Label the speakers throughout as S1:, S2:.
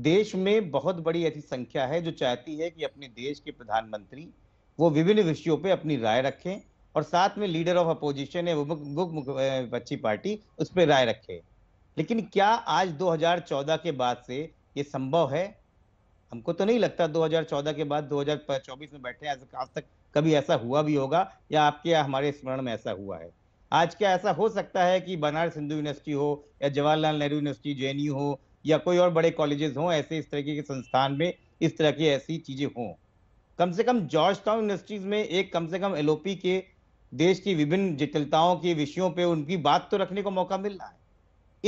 S1: देश में बहुत बड़ी ऐसी संख्या है जो चाहती है कि अपने देश के प्रधानमंत्री वो विभिन्न विषयों पे अपनी राय रखें और साथ में लीडर ऑफ अपोजिशन है विपक्षी पार्टी उस पर राय रखे लेकिन क्या आज 2014 के बाद से ये संभव है हमको तो नहीं लगता 2014 के बाद 2024 में बैठे आज तक कभी ऐसा हुआ भी होगा या आपके हमारे स्मरण में ऐसा हुआ है आज क्या ऐसा हो सकता है कि बनारस हिंदू यूनिवर्सिटी हो या जवाहरलाल नेहरू यूनिवर्सिटी जे हो या कोई और बड़े कॉलेजेस हों ऐसे इस तरीके के संस्थान में इस तरह की ऐसी चीजें हों कम से कम जॉर्ज टाउन यूनिवर्सिटीज में एक कम से कम एलओपी के देश की विभिन्न जटिलताओं के विषयों पे उनकी बात तो रखने को मौका मिल रहा है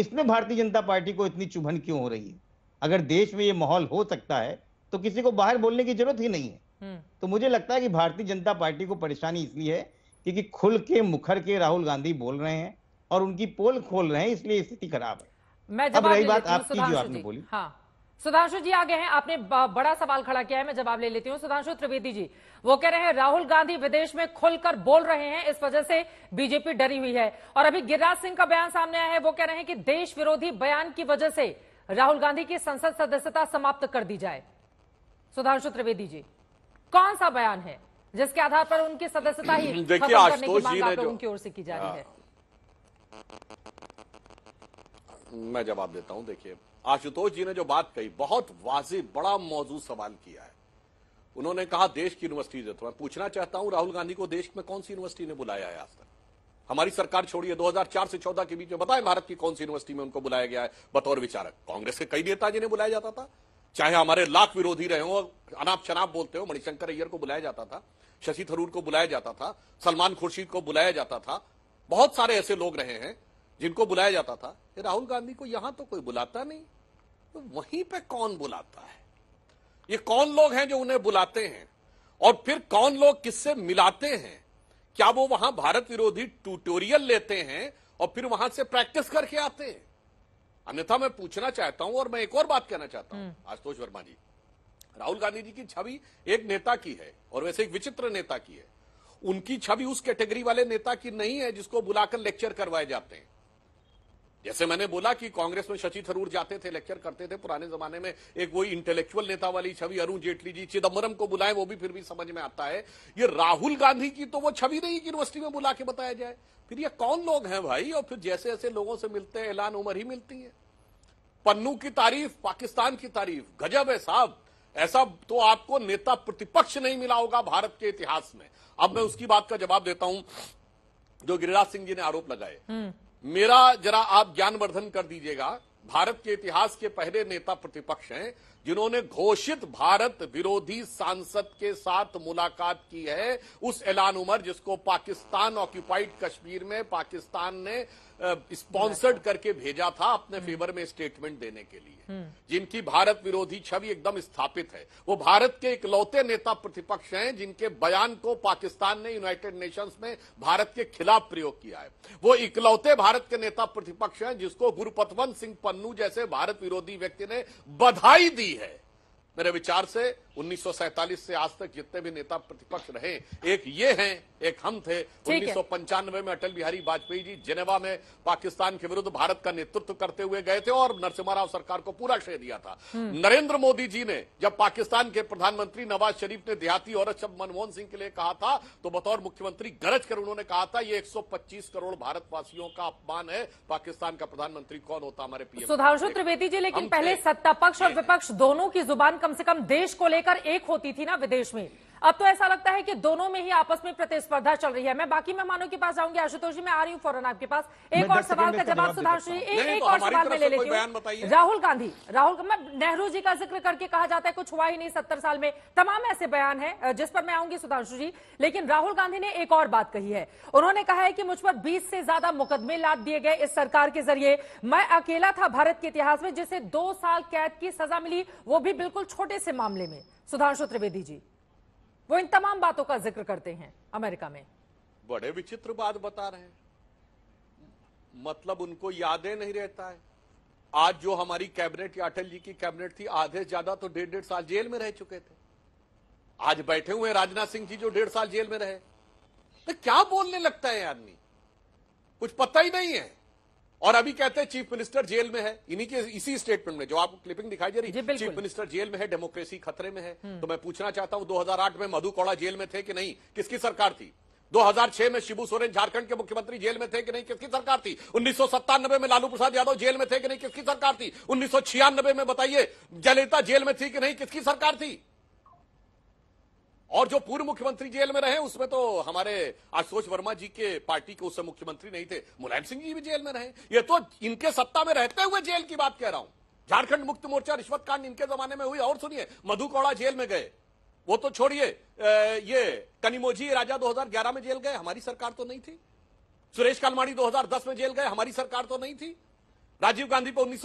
S1: इसमें भारतीय जनता पार्टी को इतनी चुभन क्यों हो रही है अगर देश में ये माहौल हो सकता है तो किसी को बाहर बोलने की जरूरत ही नहीं है हम्म। तो मुझे लगता है कि भारतीय जनता पार्टी को परेशानी इसलिए है क्योंकि खुल के मुखर के राहुल गांधी बोल रहे हैं और उनकी पोल खोल रहे हैं इसलिए स्थिति खराब है
S2: मैं जवाब रही बात आपकी जो आपने बोली हाँ सुधांशु जी आगे हैं आपने बड़ा सवाल खड़ा किया है मैं जवाब ले लेती हूं सुधांशु त्रिवेदी जी वो कह रहे हैं राहुल गांधी विदेश में खुलकर बोल रहे हैं इस वजह से बीजेपी डरी हुई है और अभी गिरिराज सिंह का बयान सामने आया है वो कह रहे हैं कि देश विरोधी बयान की वजह से राहुल गांधी की संसद सदस्यता समाप्त कर दी जाए सुधांशु त्रिवेदी जी कौन सा बयान है जिसके आधार पर उनकी सदस्यता ही खत्म करने तो की मांग आप लोगों की ओर से की जा रही हाँ। है
S3: मैं जवाब देता हूं देखिए आशुतोष जी ने जो बात कही बहुत वाजी बड़ा मौजूद सवाल किया है उन्होंने कहा देश की यूनिवर्सिटी तो मैं पूछना चाहता हूं राहुल गांधी को देश में कौन सी यूनिवर्सिटी ने बुलाया है आज तक हमारी सरकार छोड़िए 2004 से 14 के बीच में बताएं भारत की कौन सी यूनिवर्सिटी में उनको बुलाया गया है बतौर विचारक कांग्रेस के कई नेता जिन्हें बुलाया जाता था चाहे हमारे लाख विरोधी रहे हो अनाप शनाप बोलते हो मणिशंकर अय्यर को बुलाया जाता था शशि थरूर को बुलाया जाता था सलमान खुर्शीद को बुलाया जाता था बहुत सारे ऐसे लोग रहे हैं जिनको बुलाया जाता था राहुल गांधी को यहां तो कोई बुलाता नहीं तो वहीं पे कौन बुलाता है ये कौन लोग हैं जो उन्हें बुलाते हैं और फिर कौन लोग किससे मिलाते हैं क्या वो वहां भारत विरोधी ट्यूटोरियल लेते हैं और फिर वहां से प्रैक्टिस करके आते हैं अन्यथा मैं पूछना चाहता हूं और मैं एक और बात कहना चाहता हूं हम्म। आशुतोष वर्मा जी राहुल गांधी जी की छवि एक नेता की है और वैसे एक विचित्र नेता की है उनकी छवि उस कैटेगरी वाले नेता की नहीं है जिसको बुलाकर लेक्चर करवाए जाते हैं जैसे मैंने बोला कि कांग्रेस में शशि थरूर जाते थे लेक्चर करते थे पुराने जमाने में एक वही इंटेलेक्चुअल नेता वाली छवि अरुण जेटली जी चिदम्बरम को बुलाए वो भी फिर भी समझ में आता है ये राहुल गांधी की तो वो छवि नहीं यूनिवर्सिटी में बुला के बताया जाए फिर ये कौन लोग हैं भाई और फिर जैसे ऐसे लोगों से मिलते हैं ऐलान उम्र ही मिलती है पन्नू की तारीफ पाकिस्तान की तारीफ गजब है साहब ऐसा तो आपको नेता प्रतिपक्ष नहीं मिला होगा भारत के इतिहास में अब मैं उसकी बात का जवाब देता हूं जो गिरिराज सिंह जी ने आरोप लगाए हम्म। मेरा जरा आप ज्ञानवर्धन कर दीजिएगा भारत के इतिहास के पहले नेता प्रतिपक्ष हैं जिन्होंने घोषित भारत विरोधी सांसद के साथ मुलाकात की है उस ऐलान उमर जिसको पाकिस्तान ऑक्यूपाइड कश्मीर में पाकिस्तान ने स्पॉन्सर्ड करके भेजा था अपने फेवर हम्म। में स्टेटमेंट देने के लिए हम्म। जिनकी भारत विरोधी छवि एकदम स्थापित है वो भारत के इकलौते नेता प्रतिपक्ष हैं जिनके बयान को पाकिस्तान ने यूनाइटेड नेशंस में भारत के खिलाफ प्रयोग किया है वो इकलौते भारत के नेता प्रतिपक्ष हैं जिसको गुरुपतवंत सिंह पन्नू जैसे भारत विरोधी व्यक्ति ने बधाई दी है मेरे विचार से उन्नीस से आज तक जितने भी नेता प्रतिपक्ष रहे एक ये हैं एक हम थे उन्नीस में अटल बिहारी वाजपेयी जी जेनेवा में पाकिस्तान के विरुद्ध भारत का नेतृत्व करते हुए गए थे और नरसिम्हा राव सरकार को पूरा श्रेय दिया था हम्म। नरेंद्र मोदी जी ने जब पाकिस्तान के प्रधानमंत्री नवाज शरीफ ने देहाती औरत शब्द मनमोहन सिंह के लिए कहा था तो बतौर मुख्यमंत्री गरज कर उन्होंने कहा था ये एक करोड़ भारतवासियों का अपमान है पाकिस्तान का प्रधानमंत्री कौन होता हमारे पीएम सुधांशु त्रिवेदी जी लेकिन पहले
S2: सत्ता पक्ष और विपक्ष दोनों की जुबान कम से कम देश को लेकर एक होती थी ना विदेश में अब तो ऐसा लगता है कि दोनों में ही आपस में प्रतिस्पर्धा चल रही है मैं बाकी मेहमानों के पास जाऊंगी आशुतोष जी मैं आ रही हूँ फौरन आपके पास एक और सवाल का तो जवाब सुधांशु जी एक तो और सवाल में ले लेती हूँ राहुल गांधी राहुल मैं नेहरू जी का जिक्र करके कहा जाता है कुछ हुआ ही नहीं सत्तर साल में तमाम ऐसे बयान है जिस पर मैं आऊंगी सुधांशु जी लेकिन राहुल गांधी ने एक और बात कही है उन्होंने कहा है कि मुझ पर बीस से ज्यादा मुकदमे लाद दिए गए इस सरकार के जरिए मैं अकेला था भारत के इतिहास में जिसे दो साल कैद की सजा मिली वो भी बिल्कुल छोटे से मामले में सुधांशु त्रिवेदी जी वो इन तमाम बातों का जिक्र करते हैं अमेरिका में
S3: बड़े विचित्र बात बता रहे हैं मतलब उनको यादें नहीं रहता है आज जो हमारी कैबिनेट या अटल जी की कैबिनेट थी आधे ज्यादा तो डेढ़ डेढ़ साल जेल में रह चुके थे आज बैठे हुए राजनाथ सिंह जी जो डेढ़ साल जेल में रहे तो क्या बोलने लगता है आदमी कुछ पता ही नहीं है और अभी कहते हैं चीफ मिनिस्टर जेल में है इन्हीं के इसी स्टेटमेंट में जो आपको क्लिपिंग दिखाई दे रही है चीफ मिनिस्टर जेल में है डेमोक्रेसी खतरे में है हम्म। तो मैं पूछना चाहता हूं 2008 में मधु कौड़ा जेल में थे कि नहीं किसकी सरकार थी 2006 में शिबू सोरेन झारखंड के मुख्यमंत्री जेल में थे कि नहीं किसकी सरकार थी उन्नीस में लालू प्रसाद यादव जेल में थे कि नहीं किसकी सरकार थी उन्नीस में बताइए जलिता जेल में थी कि नहीं किसकी सरकार थी और जो पूर्व मुख्यमंत्री जेल में रहे उसमें तो हमारे आशुतोष वर्मा जी के पार्टी के उस समय मुख्यमंत्री नहीं थे मुलायम सिंह जी भी जेल में रहे ये तो इनके सत्ता में रहते हुए जेल की बात कह रहा हूं झारखंड मुक्त मोर्चा रिश्वत कांड इनके जमाने में हुई और सुनिए मधु कौड़ा जेल में गए वो तो छोड़िए ये कनिमोजी राजा 2011 में जेल गए हमारी सरकार तो नहीं थी सुरेश कालमाड़ी 2010 में जेल गए हमारी सरकार तो नहीं थी राजीव गांधी पे उन्नीस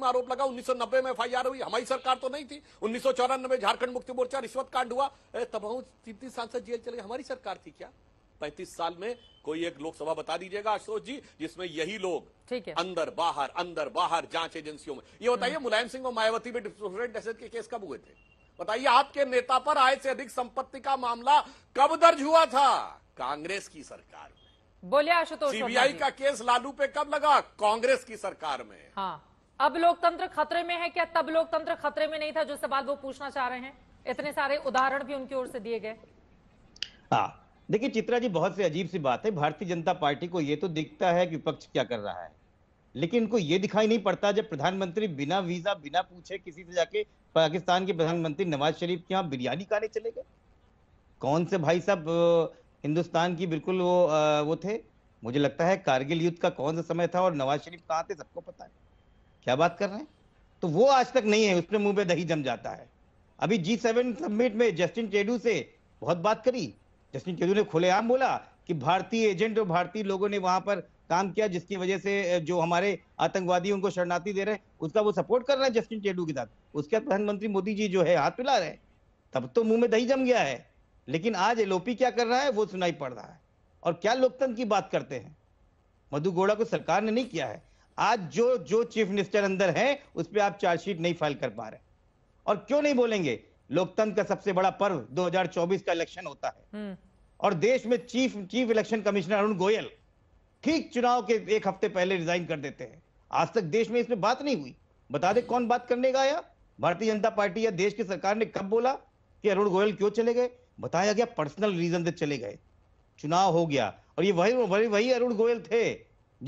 S3: में आरोप लगा 1990 में एफआईआर हुई हमारी सरकार तो नहीं थी उन्नीस में झारखंड मुक्ति मोर्चा रिश्वत कांड हुआ तब तबाह तीन सांसद जेल चले हमारी सरकार थी क्या पैंतीस साल में कोई एक लोकसभा बता दीजिएगा अशोक जी जिसमें यही लोग अंदर बाहर अंदर बाहर जांच एजेंसियों में ये बताइए हम्म। मुलायम सिंह और मायावती में डेसेज के केस कब हुए थे बताइए आपके नेता पर आय से अधिक संपत्ति का मामला कब दर्ज हुआ था कांग्रेस की सरकार में
S2: बोले आशुतोष सीबीआई का केस लालू पे कब लगा कांग्रेस की सरकार में हाँ अब लोकतंत्र खतरे में है क्या तब लोकतंत्र खतरे में नहीं था जो सवाल वो पूछना चाह रहे हैं इतने सारे उदाहरण भी उनकी ओर से दिए गए
S1: हाँ देखिए चित्रा जी बहुत से अजीब सी बात है भारतीय जनता पार्टी को ये तो दिखता है कि विपक्ष क्या कर रहा है लेकिन इनको ये दिखाई नहीं पड़ता जब प्रधानमंत्री बिना वीजा बिना पूछे किसी से जाके पाकिस्तान के प्रधानमंत्री नवाज शरीफ के यहाँ बिरयानी खाने चले गए कौन से भाई साहब हिंदुस्तान की बिल्कुल वो वो थे मुझे लगता है कारगिल युद्ध का कौन सा समय था और नवाज शरीफ कहाँ थे सबको पता है क्या बात कर रहे हैं तो वो आज तक नहीं है उसमें मुंह में दही जम जाता है अभी जी सेवन सबमिट में जस्टिन टेडू से बहुत बात करी जस्टिन टेडू ने खुलेआम बोला कि भारतीय एजेंट और भारतीय लोगों ने वहां पर काम किया जिसकी वजह से जो हमारे आतंकवादी उनको शरणार्थी दे रहे हैं उसका वो सपोर्ट कर रहे हैं जस्टिन टेडू के साथ उसके बाद प्रधानमंत्री मोदी जी जो है हाथ पिला रहे तब तो मुंह में दही जम गया है लेकिन आज एलओपी क्या कर रहा है वो सुनाई पड़ रहा है और क्या लोकतंत्र की बात करते हैं मधु गोड़ा को सरकार ने नहीं किया है आज जो जो चीफ मिनिस्टर अंदर है उस पर आप चार्जशीट नहीं फाइल कर पा रहे और क्यों नहीं बोलेंगे लोकतंत्र का सबसे बड़ा पर्व 2024 का इलेक्शन होता है हम्म। और देश में chief chief election commissioner Arun Goyal ठीक चुनाव के एक हफ्ते पहले रिजाइन कर देते हैं आज तक देश में इसमें बात नहीं हुई बता दे कौन बात करने का आया भारतीय जनता पार्टी या देश की सरकार ने कब बोला कि अरुण गोयल क्यों चले गए बताया गया पर्सनल रीजन से चले गए चुनाव हो गया और ये वही वही वही अरुण गोयल थे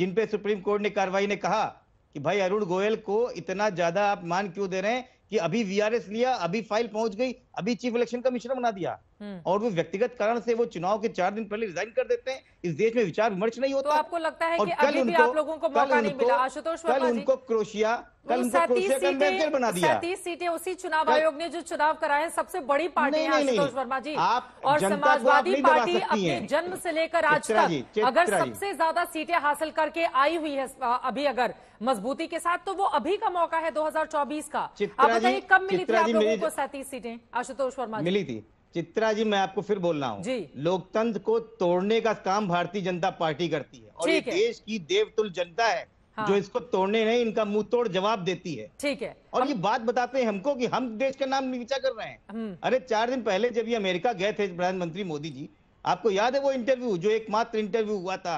S1: जिन पे सुप्रीम कोर्ट ने कार्रवाई ने कहा कि भाई अरुण गोयल को इतना ज्यादा आप मान क्यों दे रहे हैं कि अभी वीआरएस लिया अभी फाइल पहुंच गई अभी चीफ इलेक्शन कमिश्नर बना दिया हम्म। और वो व्यक्तिगत कारण से वो चुनाव के चार दिन पहले रिजाइन कर देते हैं इस देश में विचार विमर्श नहीं होता तो आपको
S2: लगता है कि अभी भी आप लोगों को मौका नहीं मिला आशुतोष वर्मा जी उनको
S1: क्रोशिया तो कल उनको क्रोशिया का बना दिया सैतीस
S2: सीटें उसी चुनाव आयोग ने जो चुनाव कराए सबसे बड़ी पार्टी है आशुतोष वर्मा जी और समाजवादी पार्टी अपने जन्म से लेकर आज तक अगर सबसे ज्यादा सीटें हासिल करके आई हुई है अभी अगर मजबूती के साथ तो वो अभी का मौका है चौबीस का आप बताइए कब मिली थी आप लोगों को सैतीस सीटें आशुतोष वर्मा मिली
S1: थी चित्रा जी मैं आपको फिर बोल रहा हूँ लोकतंत्र को तोड़ने का काम भारतीय जनता पार्टी करती है और ये देश की देवतुल जनता है हाँ। जो इसको तोड़ने नहीं इनका मुंह तोड़ जवाब देती है ठीक है और हम... ये बात बताते हैं हमको कि हम देश का नाम नीचा कर रहे हैं हम्म। अरे चार दिन पहले जब ये अमेरिका गए थे प्रधानमंत्री मोदी जी आपको याद है वो इंटरव्यू जो एकमात्र इंटरव्यू हुआ था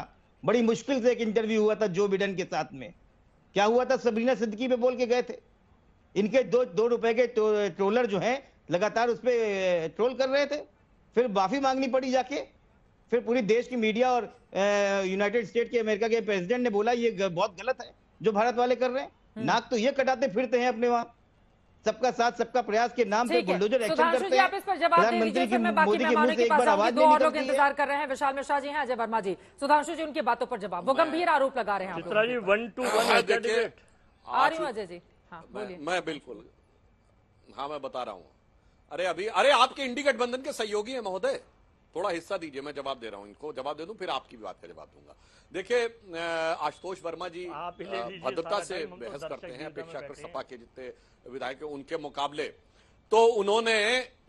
S1: बड़ी मुश्किल से एक इंटरव्यू हुआ था जो बिडन के साथ में क्या हुआ था सबरीना सिद्दकी पे बोल के गए थे इनके दो दो रुपए के तो, ट्रोलर जो हैं लगातार उस पर ट्रोल कर रहे थे फिर माफी मांगनी पड़ी जाके फिर पूरी देश की मीडिया और यूनाइटेड स्टेट के अमेरिका के प्रेसिडेंट ने बोला ये बहुत गलत है जो भारत वाले कर रहे हैं हम्म। नाक तो ये कटाते फिरते हैं अपने वहां सबका साथ सबका प्रयास के नाम पे बुलडोजर एक्शन करते हैं इस पर जवाब इंतजार
S2: कर रहे हैं विशाल मिश्रा जी हैं अजय वर्मा जी सुधांशु जी उनकी बातों पर जवाब वो गंभीर आरोप लगा रहे हैं Chitra ji one
S3: two one Ajay ji हाँ मैं बिल्कुल हाँ मैं बता रहा हूँ अरे अभी अरे आपके इंडी गठबंधन के सहयोगी है महोदय थोड़ा हिस्सा दीजिए मैं जवाब दे रहा हूँ इनको जवाब दे दू फिर आपकी भी बात का जवाब दूंगा देखिए आशुतोष वर्मा जी भद्रता से तो बहस करते हैं अपेक्षा कर सपा के जितने विधायक उनके मुकाबले तो उन्होंने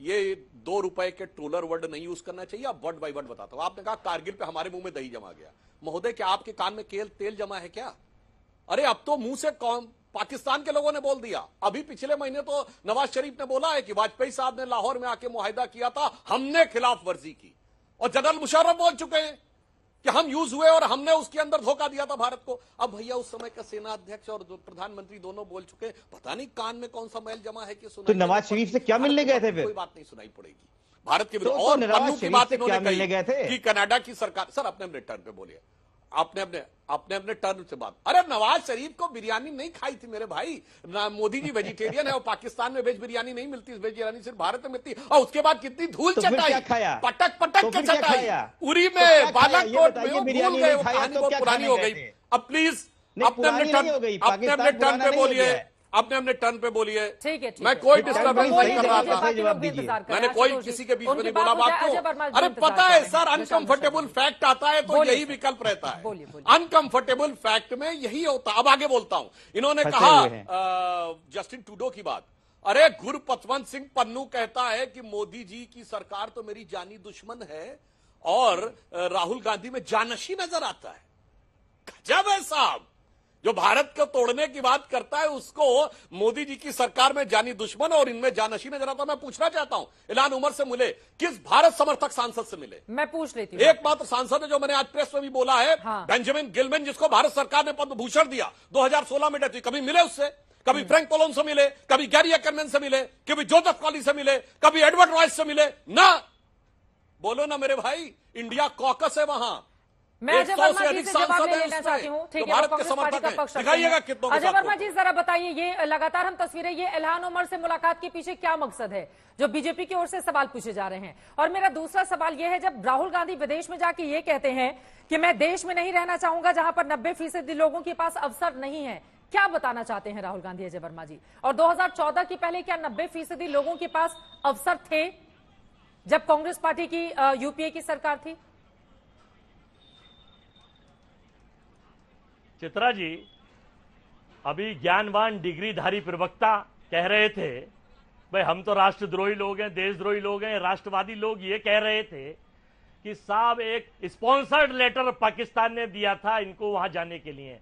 S3: ये दो रुपए के ट्रोलर वर्ड नहीं यूज करना चाहिए आप वर्ड बाई वर्ड बताता हूँ आपने कहा कारगिल पे हमारे मुंह में दही जमा गया महोदय क्या आपके कान में केल तेल जमा है क्या अरे अब तो मुंह से पाकिस्तान के लोगों ने बोल दिया अभी पिछले महीने तो नवाज शरीफ ने बोला है कि वाजपेयी साहब ने लाहौर में आके मुहिदा किया था हमने खिलाफ वर्जी की और जनरल मुशर्रफ बोल चुके हैं कि हम यूज हुए और हमने उसके अंदर धोखा दिया था भारत को अब भैया उस समय का सेना अध्यक्ष और प्रधानमंत्री दोनों बोल चुके पता नहीं कान में कौन सा मैल जमा है कि सुना तो नवाज शरीफ से क्या मिलने गए थे फिर कोई बात नहीं सुनाई पड़ेगी भारत के तो, तो और की बात इन्होंने कही गए थे कि कनाडा की सरकार सर अपने रिटर्न पे बोलिए अपने अपने अपने अपने टर्न से बात अरे नवाज शरीफ को बिरयानी नहीं खाई थी मेरे भाई ना मोदी जी वेजिटेरियन है और पाकिस्तान में वेज बिरयानी नहीं मिलती वेज बिरयानी सिर्फ भारत में मिलती और उसके बाद कितनी धूल तो चटाई पटक पटक तो के चटाई उरी तो में बालाकोट में भूल गए तो पुरानी हो गई अब प्लीज अपने अपने टर्न अपने अपने टर्न पे बोलिए अपने हमने टर्न पे बोली है ठीक है मैं कोई डिस्टर्बेंस नहीं कर रहा था मैंने कोई किसी के बीच में नहीं बोला आपको अरे पता है सर अनकंफर्टेबल फैक्ट आता है तो यही विकल्प रहता है अनकंफर्टेबल फैक्ट में यही होता अब आगे बोलता हूं इन्होंने कहा जस्टिन टूडो की बात अरे गुरपतवंत सिंह पन्नू कहता है कि मोदी जी की सरकार तो मेरी जानी दुश्मन है और राहुल गांधी में जानशी नजर आता है जब है साहब जो भारत को तोड़ने की बात करता है उसको मोदी जी की सरकार में जानी दुश्मन और इनमें जानशी नजर आता मैं पूछना चाहता हूं इलान उमर से मिले किस भारत समर्थक सांसद से मिले मैं पूछ लेती हूं एकमात्र सांसद है जो मैंने आज प्रेस में भी बोला है हाँ। बेंजामिन गिलमैन जिसको भारत सरकार ने पद्म भूषण दिया दो में डेथ कभी मिले उससे कभी हम्म। फ्रैंक पोलोन से मिले कभी गैरी अकरमैन से मिले कभी जोसेफ कॉली से मिले कभी एडवर्ड रॉयस से मिले ना बोलो ना मेरे भाई इंडिया कॉकस है वहां मैं अजय वर्मा जी से जवाब लेना चाहती हूँ ठीक तो है कांग्रेस पार्टी का पक्ष अजय वर्मा
S2: जी जरा बताइए ये लगातार हम तस्वीरें ये एलहान उमर से मुलाकात के पीछे क्या मकसद है जो बीजेपी की ओर से सवाल पूछे जा रहे हैं और मेरा दूसरा सवाल ये है जब राहुल गांधी विदेश में जाके ये कहते हैं कि मैं देश में नहीं रहना चाहूंगा जहां पर नब्बे फीसदी लोगों के पास अवसर नहीं है क्या बताना चाहते हैं राहुल गांधी अजय वर्मा जी और दो के पहले क्या नब्बे फीसदी लोगों के पास अवसर थे जब कांग्रेस पार्टी की यूपीए की सरकार थी
S4: चित्रा जी अभी ज्ञानवान डिग्रीधारी प्रवक्ता कह रहे थे भाई हम तो राष्ट्रद्रोही लोग हैं देशद्रोही लोग हैं राष्ट्रवादी लोग ये कह रहे थे कि साहब एक स्पॉन्सर्ड लेटर पाकिस्तान ने दिया था इनको वहां जाने के लिए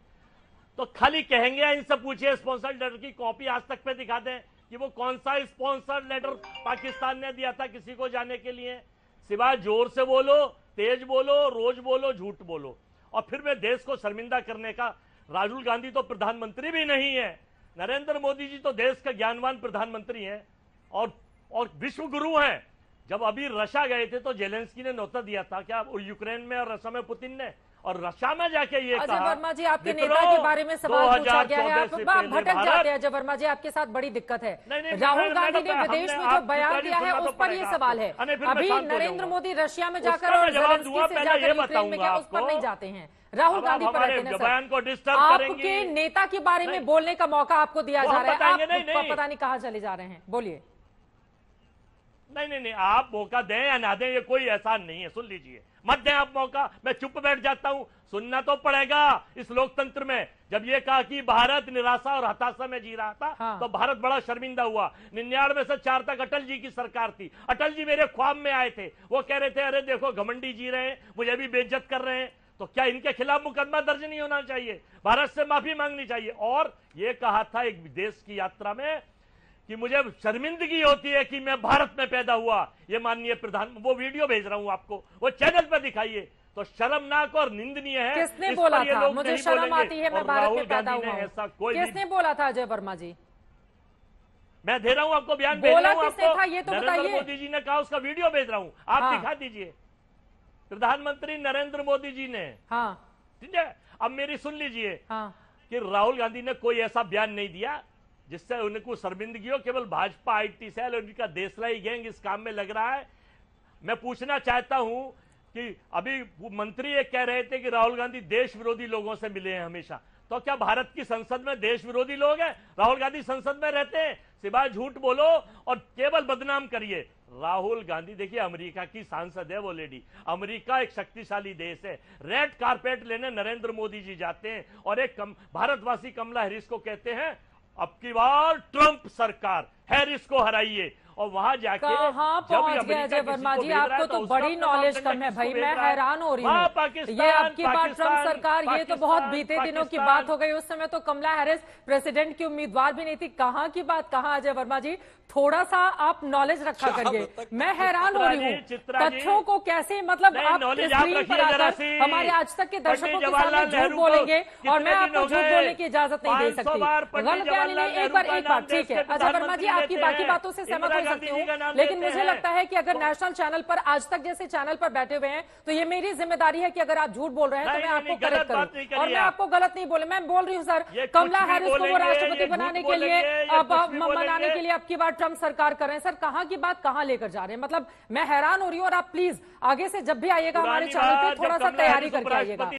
S4: तो खाली कहेंगे इनसे पूछिए स्पॉन्सर्ड लेटर की कॉपी आज तक पे दिखा दें कि वो कौन सा स्पॉन्सर्ड लेटर पाकिस्तान ने दिया था किसी को जाने के लिए सिवाय जोर से बोलो तेज बोलो रोज बोलो झूठ बोलो और फिर वे देश को शर्मिंदा करने का राहुल गांधी तो प्रधानमंत्री भी नहीं है नरेंद्र मोदी जी तो देश के ज्ञानवान प्रधानमंत्री हैं और और विश्व गुरु हैं जब अभी रशा गए थे तो जेलेंस्की ने नौता दिया था क्या यूक्रेन में और रशिया में पुतिन ने और रशिया में जाके ये अजय वर्मा जी आपके नेता के बारे में सवाल पूछा गया है आप भटक जाते
S2: हैं अजय वर्मा जी आपके साथ बड़ी दिक्कत है राहुल गांधी तो ने विदेश में जो बयान दिया है उस तो पर ये सवाल है अभी नरेंद्र मोदी रशिया में जाकर और उस पर नहीं जाते हैं राहुल गांधी पर बयान को डिस्टर्ब आपके नेता के बारे में बोलने का मौका आपको दिया जा रहा है पता नहीं कहा चले जा रहे हैं
S4: बोलिए नहीं नहीं नहीं आप मौका दें या ना दें ये कोई एहसान नहीं है सुन लीजिए मत दें आप मौका मैं चुप बैठ जाता हूं सुनना तो पड़ेगा इस लोकतंत्र में जब ये कहा कि भारत निराशा और हताशा में जी रहा था हाँ। तो भारत बड़ा शर्मिंदा हुआ निन्यानवे से चार तक अटल जी की सरकार थी अटल जी मेरे ख्वाब में आए थे वो कह रहे थे अरे देखो घमंडी जी रहे हैं मुझे भी बेज्जत कर रहे हैं तो क्या इनके खिलाफ मुकदमा दर्ज नहीं होना चाहिए भारत से माफी मांगनी चाहिए और ये कहा था एक विदेश की यात्रा में कि मुझे शर्मिंदगी होती है कि मैं भारत में पैदा हुआ ये माननीय प्रधान वो वीडियो भेज रहा हूं आपको वो चैनल पर दिखाइए तो शर्मनाक और निंदनीय है किसने बोला था मुझे शर्म आती है मैं भारत में पैदा हुआ ऐसा कोई किसने
S2: बोला था अजय वर्मा जी
S4: मैं दे रहा हूं आपको बयान भेज रहा हूं आपको ये तो बताइए मोदी जी ने कहा उसका वीडियो भेज रहा हूं आप हाँ। दिखा दीजिए प्रधानमंत्री नरेंद्र मोदी जी ने हाँ। ठीक है अब मेरी सुन लीजिए हाँ। कि राहुल गांधी ने कोई ऐसा बयान नहीं दिया जिससे उनको शर्मिंदगी हो केवल भाजपा आईटी सेल और उनका देसलाई गैंग इस काम में लग रहा है मैं पूछना चाहता हूं कि अभी मंत्री ये कह रहे थे कि राहुल गांधी देश विरोधी लोगों से मिले हैं हमेशा तो क्या भारत की संसद में देश विरोधी लोग हैं राहुल गांधी संसद में रहते हैं सिवाय झूठ बोलो और केवल बदनाम करिए राहुल गांधी देखिए अमेरिका की सांसद है वो लेडी अमेरिका एक शक्तिशाली देश है रेड कारपेट लेने नरेंद्र मोदी जी जाते हैं और एक कम, भारतवासी कमला हैरिस को कहते हैं अब की बार ट्रंप सरकार हैरिस को हराइए और वहां जाके हाँ पहुंच गए अजय वर्मा जी आपको तो, तो बड़ी नॉलेज कम है भाई मैं हैरान हो रही हूँ ये आपकी बात ट्रम्प सरकार ये तो बहुत बीते दिनों की बात
S2: हो गई उस समय तो कमला हैरिस प्रेसिडेंट की उम्मीदवार भी नहीं थी कहाँ की बात कहाँ अजय वर्मा जी थोड़ा सा आप नॉलेज रखा करिए मैं हैरान हो रही हूँ तथ्यों को कैसे मतलब आप हमारे आज तक के दर्शकों के सामने झूठ बोलेंगे और मैं आपको झूठ बोलने की इजाजत नहीं दे सकती गलत एक बार एक बार ठीक है अजय वर्मा जी आपकी बाकी बातों से सहमत हो सकती हूँ लेकिन मुझे लगता है कि अगर नेशनल चैनल पर आज तक जैसे चैनल पर बैठे हुए हैं तो ये मेरी जिम्मेदारी है कि अगर आप झूठ बोल रहे हैं तो मैं आपको करेक्ट करूँ और मैं आपको गलत नहीं बोले मैं बोल रही हूँ सर कमला हैरिस को राष्ट्रपति बनाने के लिए मनाने के लिए अब की ट्रंप ट्रम्प सरकार कर रहे हैं सर कहाँ की बात कहाँ लेकर जा रहे हैं मतलब मैं हैरान हो रही हूँ और आप प्लीज आगे से जब भी आइएगा हमारे चैनल पर थोड़ा सा तैयारी करके आइएगा